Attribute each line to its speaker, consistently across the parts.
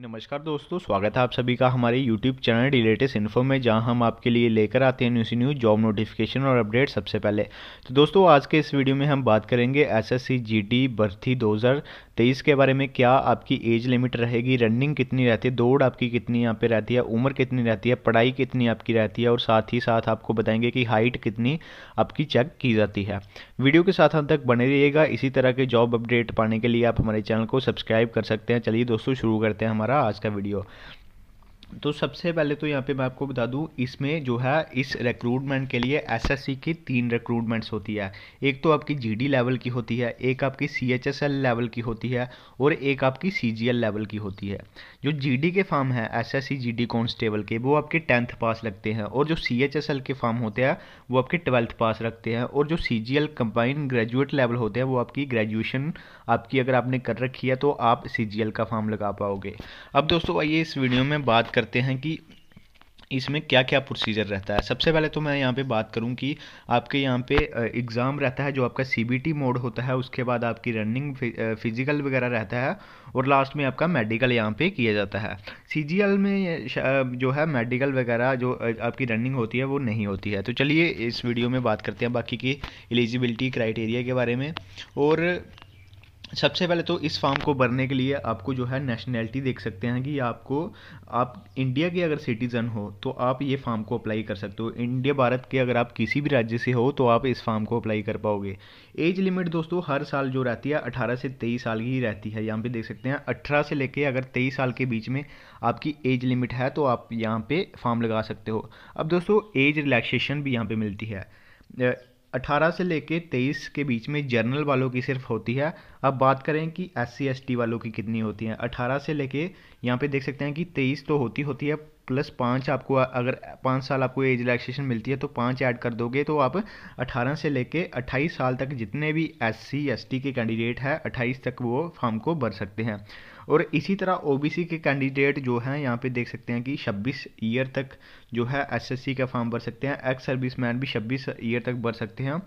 Speaker 1: नमस्कार दोस्तों स्वागत है आप सभी का हमारे YouTube चैनल रिलेटेस्ट इन्फो में जहां हम आपके लिए लेकर आते हैं न्यूज़ न्यूज़ जॉब नोटिफिकेशन और अपडेट सबसे पहले तो दोस्तों आज के इस वीडियो में हम बात करेंगे एसएससी जीटी भर्ती 2023 के बारे में क्या आपकी एज लिमिट रहेगी रनिंग कितनी रहती है दौड़ आपकी कितनी यहाँ पे रहती है उम्र कितनी रहती है पढ़ाई कितनी आपकी रहती है और साथ ही साथ आपको बताएंगे कि हाइट कितनी आपकी चेक की जाती है वीडियो के साथ हम तक बने रहिएगा इसी तरह के जॉब अपडेट पाने के लिए आप हमारे चैनल को सब्सक्राइब कर सकते हैं चलिए दोस्तों शुरू करते हैं हमारा आज का वीडियो तो सबसे पहले तो यहाँ पे मैं आपको बता दूँ इसमें जो है इस रिक्रूटमेंट के लिए एसएससी की तीन रिक्रूटमेंट्स होती है एक तो आपकी जीडी लेवल की होती है एक आपकी सीएचएसएल लेवल की होती है और एक आपकी सीजीएल लेवल की होती है जो जीडी के फॉर्म है एसएससी जीडी कांस्टेबल के वो आपके टेंथ पास लगते हैं और जो सी के फॉर्म होते हैं वो आपके ट्वेल्थ पास रखते हैं और जो सी जी ग्रेजुएट लेवल होते हैं वो आपकी ग्रेजुएशन आपकी अगर आपने कर रखी है तो आप सी का फॉर्म लगा पाओगे अब दोस्तों आइए इस वीडियो में बात करते हैं कि इसमें क्या क्या प्रोसीजर रहता है सबसे पहले तो मैं यहाँ पे बात करूँ कि आपके यहाँ पे एग्ज़ाम रहता है जो आपका सीबीटी मोड होता है उसके बाद आपकी रनिंग फिजिकल वगैरह रहता है और लास्ट में आपका मेडिकल यहाँ पे किया जाता है सीजीएल में जो है मेडिकल वगैरह जो आपकी रनिंग होती है वो नहीं होती है तो चलिए इस वीडियो में बात करते हैं बाकी की एलिजिबिलिटी क्राइटेरिया के बारे में और सबसे पहले तो इस फॉर्म को भरने के लिए आपको जो है नेशनैलिटी देख सकते हैं कि आपको आप इंडिया के अगर सिटीज़न हो तो आप ये फॉर्म को अप्लाई कर सकते हो इंडिया भारत के अगर आप किसी भी राज्य से हो तो आप इस फॉर्म को अप्लाई कर पाओगे एज लिमिट दोस्तों हर साल जो रहती है अठारह से तेईस साल की ही रहती है यहाँ पर देख सकते हैं अठारह से लेके अगर तेईस साल के बीच में आपकी एज लिमिट है तो आप यहाँ पर फॉर्म लगा सकते हो अब दोस्तों एज रिलैक्सेशन भी यहाँ पर मिलती है अठारह से लेके तेईस के बीच में जर्नल वालों की सिर्फ होती है अब बात करें कि एस सी एस टी वालों की कितनी होती है अठारह से लेके यहाँ पे देख सकते हैं कि तेईस तो होती होती है प्लस पाँच आपको अगर पाँच साल आपको एज रिलैक्सेशन मिलती है तो पाँच ऐड कर दोगे तो आप अठारह से लेके अट्ठाईस साल तक जितने भी एस सी के कैंडिडेट हैं अट्ठाईस तक वो फॉर्म को भर सकते हैं और इसी तरह ओबीसी के कैंडिडेट जो हैं यहाँ पे देख सकते हैं कि 26 ईयर तक जो है एसएससी का फॉर्म भर सकते हैं एक्स सर्विस मैन भी 26 ईयर तक भर सकते हैं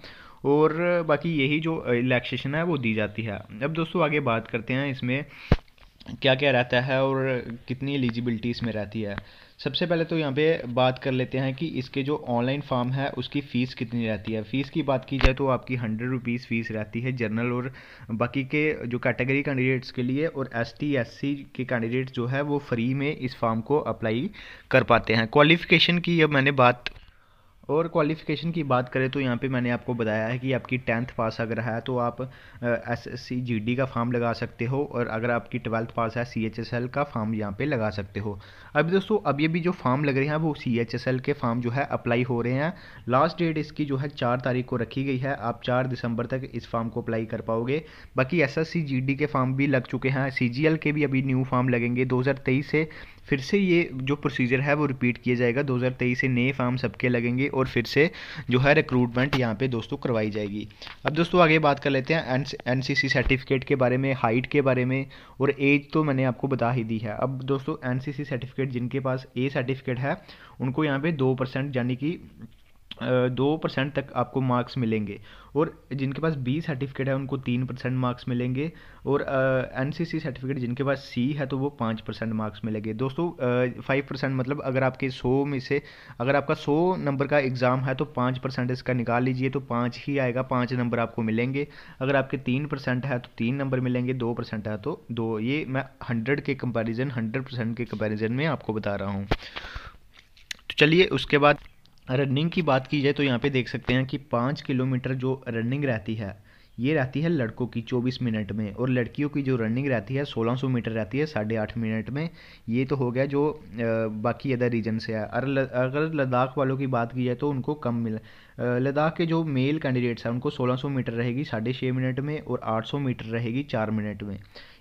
Speaker 1: और बाकी यही जो रिलैक्सेशन है वो दी जाती है अब दोस्तों आगे बात करते हैं इसमें क्या क्या रहता है और कितनी एलिजिबिलिटी इसमें रहती है सबसे पहले तो यहाँ पे बात कर लेते हैं कि इसके जो ऑनलाइन फॉर्म है उसकी फ़ीस कितनी रहती है फ़ीस की बात की जाए तो आपकी हंड्रेड रुपीज़ फ़ीस रहती है जनरल और बाकी के जो कैटेगरी कैंडिडेट्स के लिए और एस टी एस सी के कैंडिडेट्स जो है वो फ्री में इस फॉर्म को अप्लाई कर पाते हैं क्वालिफ़िकेशन की अब मैंने बात और क्वालिफ़िकेशन की बात करें तो यहाँ पे मैंने आपको बताया है कि आपकी टेंथ पास अगर है तो आप S S C G D का फॉर्म लगा सकते हो और अगर आपकी ट्वेल्थ पास है सी एच एस एल का फॉर्म यहाँ पे लगा सकते हो अभी दोस्तों अभी अभी जो फॉर्म लग रहे हैं वो सी एच एस एल के फॉर्म जो है अप्लाई हो रहे हैं लास्ट डेट इसकी जो है चार तारीख को रखी गई है आप चार दिसंबर तक इस फॉर्म को अप्लाई कर पाओगे बाकी S S C G D के फॉर्म भी लग चुके हैं सी जी एल के भी अभी न्यू फॉर्म लगेंगे दो हज़ार तेईस से फिर से ये जो प्रोसीजर है वो रिपीट किया जाएगा 2023 से नए फार्म सबके लगेंगे और फिर से जो है रिक्रूटमेंट यहाँ पे दोस्तों करवाई जाएगी अब दोस्तों आगे बात कर लेते हैं एन सर्टिफिकेट के बारे में हाइट के बारे में और एज तो मैंने आपको बता ही दी है अब दोस्तों एन सर्टिफिकेट जिनके पास ए सर्टिफिकेट है उनको यहाँ पर दो यानी कि दो परसेंट तक आपको मार्क्स मिलेंगे और जिनके पास बी सर्टिफिकेट है उनको तीन परसेंट मार्क्स मिलेंगे और एन सी सी सर्टिफिकेट जिनके पास सी है तो वो पाँच परसेंट मार्क्स मिलेंगे दोस्तों फाइव परसेंट मतलब अगर आपके सौ में से अगर आपका सौ नंबर का एग्ज़ाम है तो पाँच परसेंट इसका निकाल लीजिए तो पाँच ही आएगा पाँच नंबर आपको मिलेंगे अगर आपके तीन परसेंट है तो तीन नंबर मिलेंगे दो परसेंट है तो दो ये मैं हंड्रेड के कंपेरिजन हंड्रेड परसेंट के कंपेरिजन में आपको बता रहा हूँ तो चलिए उसके बाद रनिंग की बात की जाए तो यहाँ पे देख सकते हैं कि पाँच किलोमीटर जो रनिंग रहती है ये रहती है लड़कों की चौबीस मिनट में और लड़कियों की जो रनिंग रहती है सोलह सौ मीटर रहती है साढ़े आठ मिनट में ये तो हो गया जो बाकी अदर रीजन से है अगर लद्दाख वालों की बात की जाए तो उनको कम मिल लद्दाख के जो मेल कैंडिडेट्स हैं उनको सोलह सौ मीटर रहेगी साढ़े छः मिनट में और आठ सौ मीटर रहेगी चार मिनट में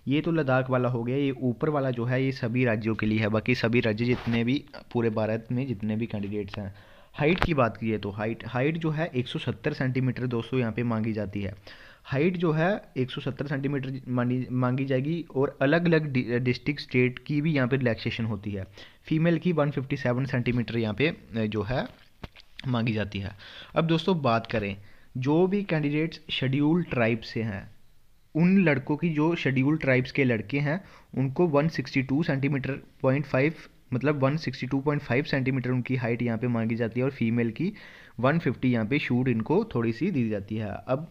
Speaker 1: ये तो लद्दाख वाला हो गया ये ऊपर वाला जो है ये सभी राज्यों के लिए है बाकी सभी राज्य जितने भी पूरे भारत में जितने भी कैंडिडेट्स हैं हाइट की बात करिए तो हाइट हाइट जो है 170 सेंटीमीटर दोस्तों यहाँ पे मांगी जाती है हाइट जो है 170 सेंटीमीटर मांगी मांगी जाएगी और अलग अलग डिस्ट्रिक्ट स्टेट की भी यहाँ पे रिलैक्सेशन होती है फीमेल की 157 सेंटीमीटर यहाँ पे जो है मांगी जाती है अब दोस्तों बात करें जो भी कैंडिडेट्स शेड्यूल ट्राइब से हैं उन लड़कों की जो शेड्यूल ट्राइब्स के लड़के हैं उनको 162 सेंटीमीटर पॉइंट फाइव मतलब 162.5 सेंटीमीटर उनकी हाइट यहाँ पे मांगी जाती है और फीमेल की 150 फिफ्टी यहाँ पे शूट इनको थोड़ी सी दी जाती है अब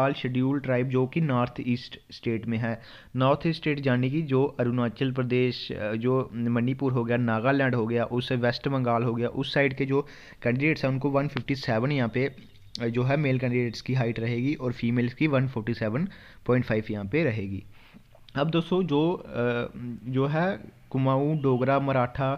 Speaker 1: ऑल शेड्यूल ट्राइब जो कि नॉर्थ ईस्ट स्टेट में है नॉर्थ ईस्ट स्टेट जाने की जो अरुणाचल प्रदेश जो मणिपुर हो गया नागालैंड हो गया उससे वेस्ट बंगाल हो गया उस साइड के जो कैंडिडेट्स हैं उनको 157 फिफ्टी सेवन यहाँ पे जो है मेल कैंडिडेट्स की हाइट रहेगी और फीमेल्स की 147.5 फोर्टी सेवन पॉइंट फाइव यहाँ पर रहेगी अब दोस्तों जो जो है कुमाऊं डोगरा मराठा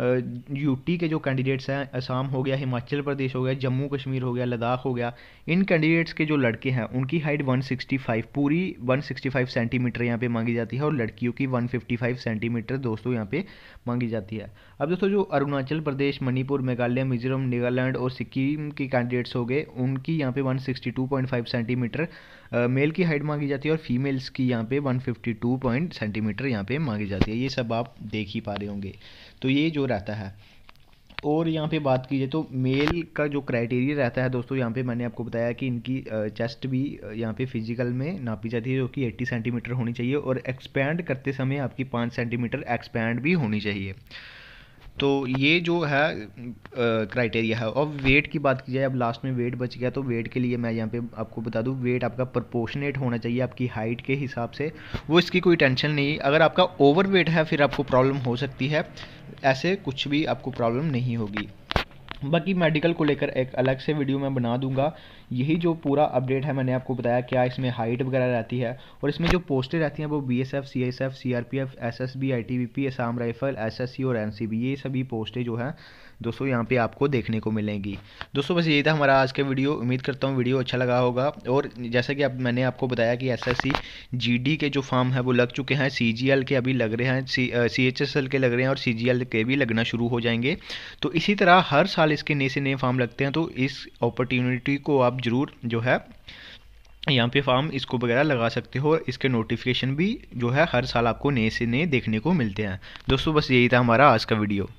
Speaker 1: यूटी के जो कैंडिडेट्स हैं असम हो गया हिमाचल प्रदेश हो गया जम्मू कश्मीर हो गया लद्दाख हो गया इन कैंडिडेट्स के जो लड़के हैं उनकी हाइट 165 पूरी 165 सेंटीमीटर यहाँ पे मांगी जाती है और लड़कियों की 155 सेंटीमीटर दोस्तों यहाँ पे मांगी जाती है अब दोस्तों जो अरुणाचल प्रदेश मणिपुर मेघालय मिजोरम नागालैंड और सिक्किम के कैंडिडेट्स हो गए उनकी यहाँ पे वन सेंटीमीटर मेल की हाइट मांगी जाती है और फीमेल्स की यहाँ पे 152 पॉइंट सेंटीमीटर यहाँ पे मांगी जाती है ये सब आप देख ही पा रहे होंगे तो ये जो रहता है और यहाँ पे बात की जाए तो मेल का जो क्राइटेरिया रहता है दोस्तों यहाँ पे मैंने आपको बताया कि इनकी चेस्ट भी यहाँ पे फिजिकल में नापी जाती है जो कि 80 सेंटीमीटर होनी चाहिए और एक्सपैंड करते समय आपकी 5 सेंटीमीटर एक्सपैंड भी होनी चाहिए तो ये जो है क्राइटेरिया है और वेट की बात की जाए अब लास्ट में वेट बच गया तो वेट के लिए मैं यहाँ पे आपको बता दूँ वेट आपका प्रपोर्शनेट होना चाहिए आपकी हाइट के हिसाब से वो इसकी कोई टेंशन नहीं अगर आपका ओवर वेट है फिर आपको प्रॉब्लम हो सकती है ऐसे कुछ भी आपको प्रॉब्लम नहीं होगी बाकी मेडिकल को लेकर एक अलग से वीडियो मैं बना दूंगा यही जो पूरा अपडेट है मैंने आपको बताया क्या इसमें हाइट वगैरह रहती है और इसमें जो पोस्टें रहती हैं वो B S F C S F C R P F S S B I T B P Assam rifle S S C और एन सी बी ये सभी पोस्टें जो हैं दोस्तों यहाँ पे आपको देखने को मिलेंगी दोस्तों बस यही था हमारा आज का वीडियो उम्मीद करता हूँ वीडियो अच्छा लगा होगा और जैसा कि अब मैंने आपको बताया कि एस एस के जो फॉर्म है वो लग चुके हैं सी के अभी लग रहे हैं सी एच के लग रहे हैं और सी के भी लगना शुरू हो जाएंगे तो इसी तरह हर साल इसके नए से नए फॉर्म लगते हैं तो इस अपॉर्चुनिटी को आप ज़रूर जो है यहाँ पे फार्म इसको वगैरह लगा सकते हो और इसके नोटिफिकेशन भी जो है हर साल आपको नए से नए देखने को मिलते हैं दोस्तों बस यही था हमारा आज का वीडियो